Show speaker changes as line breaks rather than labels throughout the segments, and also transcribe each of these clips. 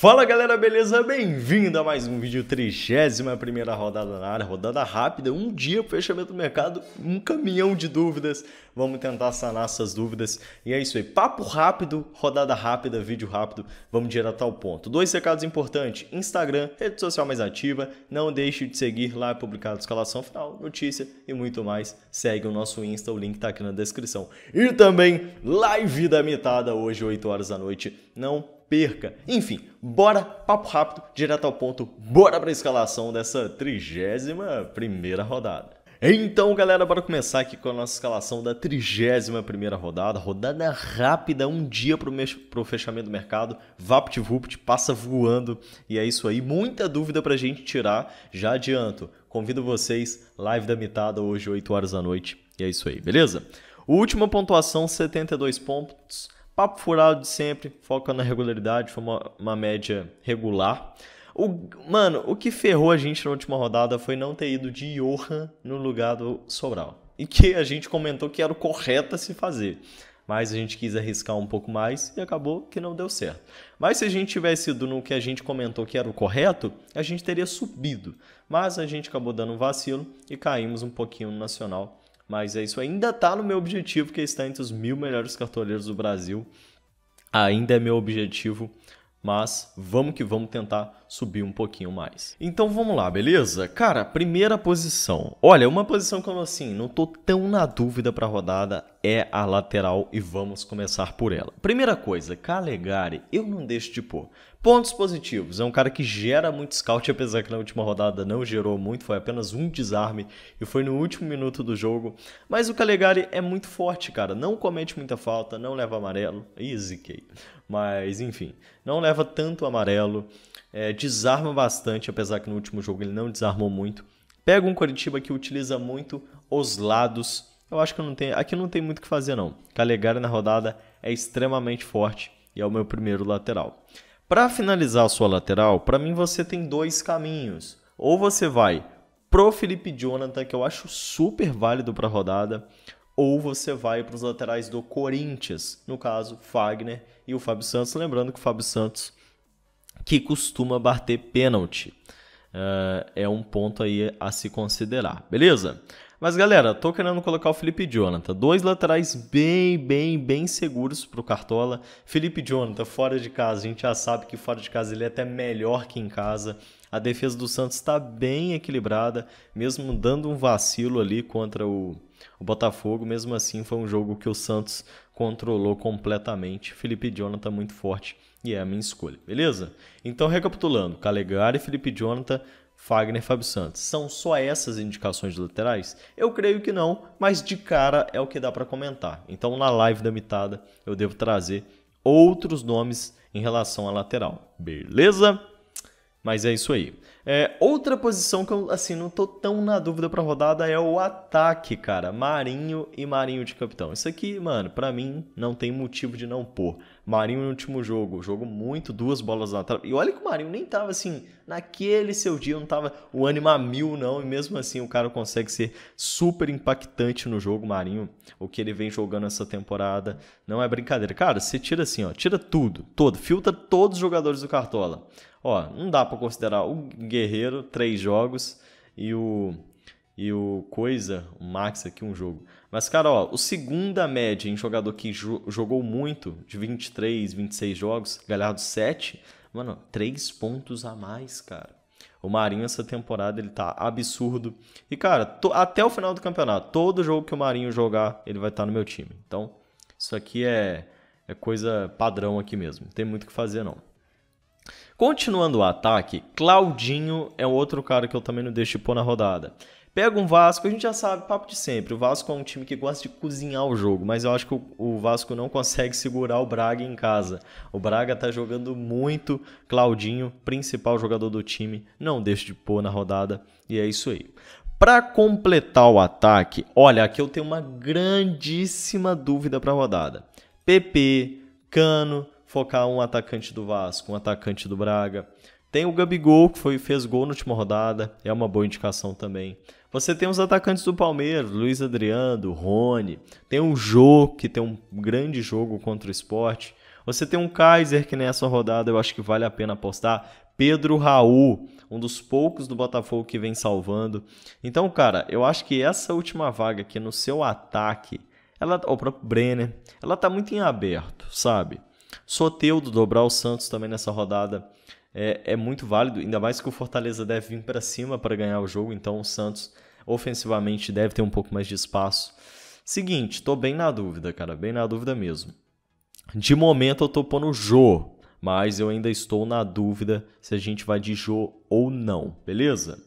Fala galera, beleza? Bem-vindo a mais um vídeo, 31 rodada na área, rodada rápida, um dia fechamento do mercado, um caminhão de dúvidas, vamos tentar sanar essas dúvidas, e é isso aí, papo rápido, rodada rápida, vídeo rápido, vamos direto ao ponto. Dois recados importantes, Instagram, rede social mais ativa, não deixe de seguir, lá é publicado escalação final, notícia e muito mais, segue o nosso Insta, o link tá aqui na descrição. E também, live da mitada, hoje 8 horas da noite, não perca. Enfim, bora, papo rápido, direto ao ponto, bora para a escalação dessa 31 primeira rodada. Então, galera, bora começar aqui com a nossa escalação da 31 rodada, rodada rápida, um dia para o fechamento do mercado, VaptVupt passa voando e é isso aí, muita dúvida para a gente tirar, já adianto, convido vocês, live da mitada hoje, 8 horas da noite, e é isso aí, beleza? Última pontuação, 72 pontos, Papo furado de sempre, foca na regularidade, foi uma, uma média regular. O, mano, o que ferrou a gente na última rodada foi não ter ido de Johan no lugar do Sobral. E que a gente comentou que era o correto a se fazer. Mas a gente quis arriscar um pouco mais e acabou que não deu certo. Mas se a gente tivesse ido no que a gente comentou que era o correto, a gente teria subido. Mas a gente acabou dando um vacilo e caímos um pouquinho no Nacional mas é isso ainda tá no meu objetivo, que é está entre os mil melhores cartoleiros do Brasil. Ainda é meu objetivo, mas vamos que vamos tentar subir um pouquinho mais. Então vamos lá, beleza? Cara, primeira posição. Olha, uma posição que eu assim, não tô tão na dúvida para rodada é a lateral e vamos começar por ela. Primeira coisa, Calegari, eu não deixo de pôr. Pontos positivos, é um cara que gera muito scout, apesar que na última rodada não gerou muito, foi apenas um desarme e foi no último minuto do jogo. Mas o Calegari é muito forte, cara, não comete muita falta, não leva amarelo, easy Kay. Mas enfim, não leva tanto amarelo, é, desarma bastante, apesar que no último jogo ele não desarmou muito. Pega um Curitiba que utiliza muito os lados eu acho que não tem, aqui não tem muito o que fazer não. Calegari na rodada é extremamente forte e é o meu primeiro lateral. Para finalizar a sua lateral, para mim você tem dois caminhos. Ou você vai pro Felipe Jonathan, que eu acho super válido para a rodada, ou você vai para os laterais do Corinthians, no caso, Fagner e o Fábio Santos. Lembrando que o Fábio Santos que costuma bater pênalti. Uh, é um ponto aí a se considerar, beleza? Mas galera, tô querendo colocar o Felipe e Jonathan. Dois laterais bem, bem, bem seguros pro Cartola. Felipe e Jonathan, fora de casa, a gente já sabe que fora de casa ele é até melhor que em casa. A defesa do Santos está bem equilibrada, mesmo dando um vacilo ali contra o, o, Botafogo. Mesmo assim, foi um jogo que o Santos controlou completamente. Felipe Jonathan muito forte e é a minha escolha, beleza? Então, recapitulando: Calegari, Felipe Jonathan, Fagner Fábio Santos. São só essas indicações laterais? Eu creio que não, mas de cara é o que dá para comentar. Então na live da mitada eu devo trazer outros nomes em relação à lateral. Beleza? Mas é isso aí. É, outra posição que eu assim não tô tão na dúvida para rodada é o ataque, cara. Marinho e Marinho de capitão. Isso aqui, mano, para mim não tem motivo de não pôr. Marinho no último jogo, jogo muito, duas bolas na trave. E olha que o Marinho nem tava assim, naquele seu dia não tava o ânimo a mil não, e mesmo assim o cara consegue ser super impactante no jogo, Marinho. O que ele vem jogando essa temporada não é brincadeira. Cara, você tira assim, ó, tira tudo, todo, filtra todos os jogadores do Cartola. Ó, não dá para considerar o Guerreiro três jogos e o e o Coisa, o Max aqui um jogo. Mas cara, ó, o segunda média em jogador que jo jogou muito, de 23, 26 jogos, Galhardo 7, mano, 3 pontos a mais, cara. O Marinho essa temporada ele tá absurdo. E cara, até o final do campeonato, todo jogo que o Marinho jogar, ele vai estar tá no meu time. Então, isso aqui é é coisa padrão aqui mesmo. Não tem muito o que fazer não. Continuando o ataque, Claudinho é outro cara que eu também não deixo de pôr na rodada. Pega um Vasco, a gente já sabe, papo de sempre. O Vasco é um time que gosta de cozinhar o jogo, mas eu acho que o Vasco não consegue segurar o Braga em casa. O Braga tá jogando muito, Claudinho, principal jogador do time, não deixa de pôr na rodada, e é isso aí. Para completar o ataque, olha, aqui eu tenho uma grandíssima dúvida para rodada. PP, Cano, focar um atacante do Vasco, um atacante do Braga. Tem o Gabigol, que foi, fez gol na última rodada, é uma boa indicação também. Você tem os atacantes do Palmeiras, Luiz Adriano, Rony. Tem o Jô, que tem um grande jogo contra o esporte. Você tem um Kaiser, que nessa rodada eu acho que vale a pena apostar. Pedro Raul, um dos poucos do Botafogo que vem salvando. Então, cara, eu acho que essa última vaga aqui no seu ataque, ela, o próprio Brenner, ela tá muito em aberto, sabe? Soteudo dobrar o Santos também nessa rodada é, é muito válido, ainda mais que o Fortaleza deve vir para cima para ganhar o jogo, então o Santos ofensivamente deve ter um pouco mais de espaço. Seguinte, tô bem na dúvida, cara, bem na dúvida mesmo. De momento eu tô pondo Jô, mas eu ainda estou na dúvida se a gente vai de Jô ou não, beleza?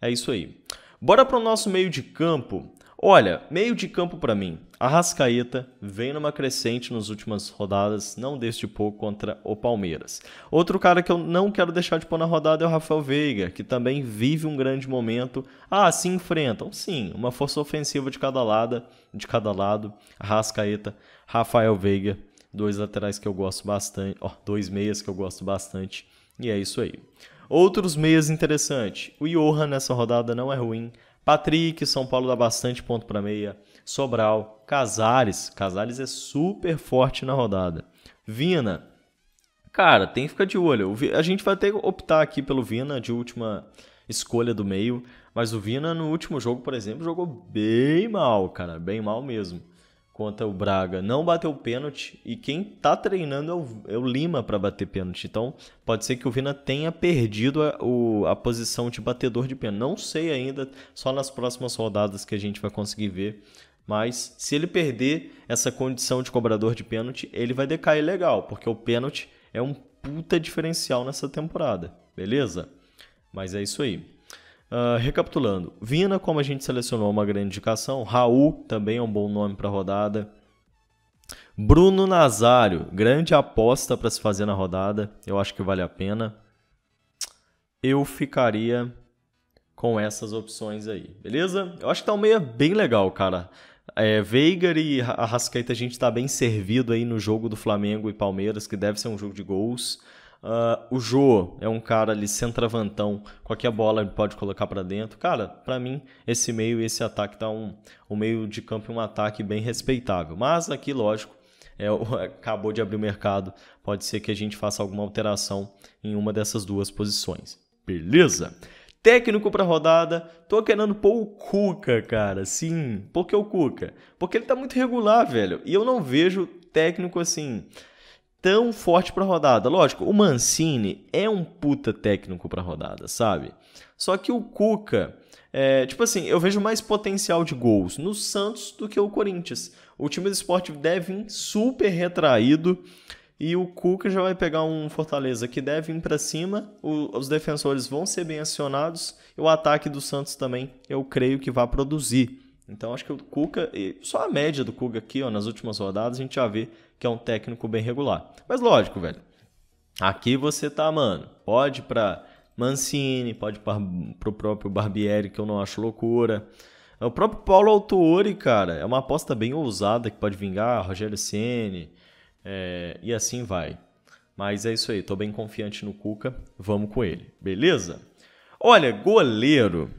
É isso aí. Bora para o nosso meio de campo. Olha, meio de campo para mim. Arrascaeta vem numa crescente nas últimas rodadas, não desde pouco contra o Palmeiras. Outro cara que eu não quero deixar de pôr na rodada é o Rafael Veiga, que também vive um grande momento. Ah, se enfrentam, sim, uma força ofensiva de cada lado, de cada lado. Arrascaeta, Rafael Veiga, dois laterais que eu gosto bastante, ó, dois meias que eu gosto bastante. E é isso aí. Outros meias interessantes. O Johan nessa rodada não é ruim. Patrick, São Paulo dá bastante ponto para meia. Sobral, Casares, Casares é super forte na rodada. Vina, cara, tem que ficar de olho. A gente vai ter que optar aqui pelo Vina de última escolha do meio, mas o Vina no último jogo, por exemplo, jogou bem mal, cara, bem mal mesmo contra o Braga não bateu pênalti e quem tá treinando é o, é o Lima para bater pênalti. Então pode ser que o Vina tenha perdido a, o, a posição de batedor de pênalti. Não sei ainda, só nas próximas rodadas que a gente vai conseguir ver. Mas se ele perder essa condição de cobrador de pênalti, ele vai decair legal, porque o pênalti é um puta diferencial nessa temporada, beleza? Mas é isso aí. Uh, recapitulando, Vina, como a gente selecionou, uma grande indicação. Raul também é um bom nome para a rodada. Bruno Nazário, grande aposta para se fazer na rodada. Eu acho que vale a pena. Eu ficaria com essas opções aí, beleza? Eu acho que tá um meia bem legal, cara. É, Veigar e Arrascaeta, a gente está bem servido aí no jogo do Flamengo e Palmeiras, que deve ser um jogo de gols. Uh, o Jô é um cara ali centravantão, qualquer bola ele pode colocar para dentro. Cara, para mim, esse meio e esse ataque tá um, um meio de campo e um ataque bem respeitável. Mas aqui, lógico, é, acabou de abrir o mercado, pode ser que a gente faça alguma alteração em uma dessas duas posições. Beleza? Técnico para rodada, tô querendo pôr o Cuca, cara. Sim, por que o Cuca? Porque ele tá muito regular, velho. E eu não vejo técnico assim tão forte para rodada. Lógico, o Mancini é um puta técnico para rodada, sabe? Só que o Cuca, é, tipo assim, eu vejo mais potencial de gols no Santos do que o Corinthians. O time do esporte deve vir super retraído e o Cuca já vai pegar um Fortaleza que deve vir para cima. O, os defensores vão ser bem acionados e o ataque do Santos também, eu creio que vai produzir. Então acho que o Cuca, só a média do Cuca aqui, ó, nas últimas rodadas, a gente já vê que é um técnico bem regular. Mas lógico, velho. Aqui você tá, mano, pode para Mancini, pode para o próprio Barbieri, que eu não acho loucura. O próprio Paulo Autuori, cara, é uma aposta bem ousada que pode vingar, Rogério Ceni é, e assim vai. Mas é isso aí, tô bem confiante no Cuca, vamos com ele, beleza? Olha, goleiro.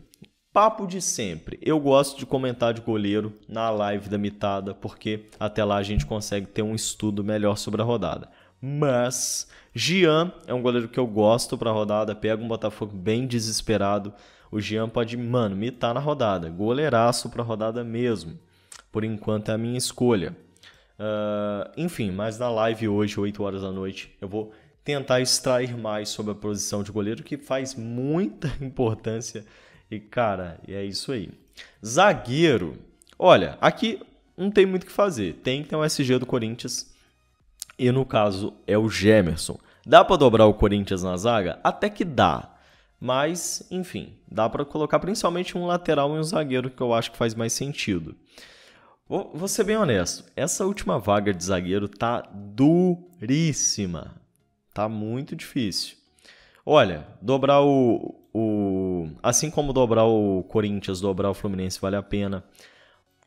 Papo de sempre, eu gosto de comentar de goleiro na live da mitada, porque até lá a gente consegue ter um estudo melhor sobre a rodada. Mas Gian é um goleiro que eu gosto para a rodada, pega um Botafogo bem desesperado. O Gian pode, mano, mitar na rodada, goleiraço para a rodada mesmo. Por enquanto é a minha escolha. Uh, enfim, mas na live hoje, 8 horas da noite, eu vou tentar extrair mais sobre a posição de goleiro, que faz muita importância e, cara, é isso aí. Zagueiro. Olha, aqui não tem muito o que fazer. Tem que ter um SG do Corinthians. E no caso é o Gemerson. Dá para dobrar o Corinthians na zaga? Até que dá. Mas, enfim, dá para colocar principalmente um lateral e um zagueiro que eu acho que faz mais sentido. Vou, vou ser bem honesto, essa última vaga de zagueiro tá duríssima. Tá muito difícil. Olha, dobrar o, o. Assim como dobrar o Corinthians, dobrar o Fluminense vale a pena.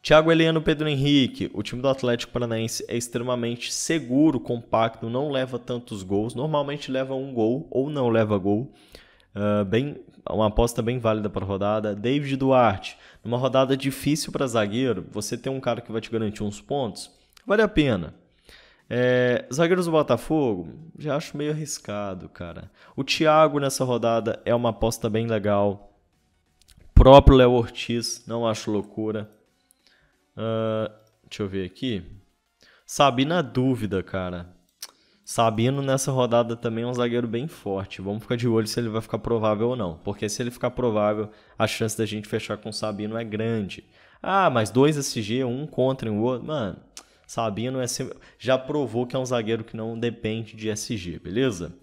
Thiago Heleno, Pedro Henrique, o time do Atlético Paranaense é extremamente seguro, compacto, não leva tantos gols. Normalmente leva um gol ou não leva gol. Uh, bem, uma aposta bem válida para a rodada. David Duarte, numa rodada difícil para zagueiro, você tem um cara que vai te garantir uns pontos, vale a pena. É, zagueiros do Botafogo, já acho meio arriscado, cara. O Thiago nessa rodada é uma aposta bem legal. Próprio Léo Ortiz, não acho loucura. Uh, deixa eu ver aqui. Sabino a é dúvida, cara. Sabino nessa rodada também é um zagueiro bem forte. Vamos ficar de olho se ele vai ficar provável ou não. Porque se ele ficar provável, a chance da gente fechar com o Sabino é grande. Ah, mas dois SG, um contra o outro. Mano, Sabino é sempre... já provou que é um zagueiro que não depende de SG, beleza?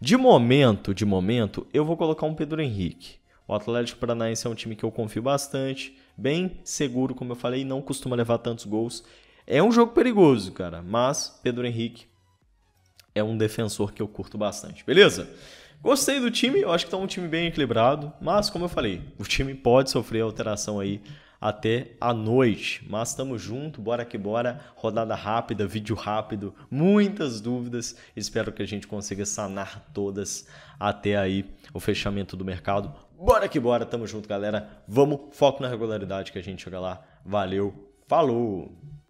De momento, de momento, eu vou colocar um Pedro Henrique. O Atlético Paranaense é um time que eu confio bastante, bem seguro, como eu falei, não costuma levar tantos gols. É um jogo perigoso, cara, mas Pedro Henrique é um defensor que eu curto bastante, beleza? Gostei do time, eu acho que tá um time bem equilibrado, mas como eu falei, o time pode sofrer alteração aí até a noite. Mas tamo junto, bora que bora. Rodada rápida, vídeo rápido, muitas dúvidas. Espero que a gente consiga sanar todas até aí o fechamento do mercado. Bora que bora, tamo junto, galera. Vamos, foco na regularidade que a gente chega lá. Valeu, falou!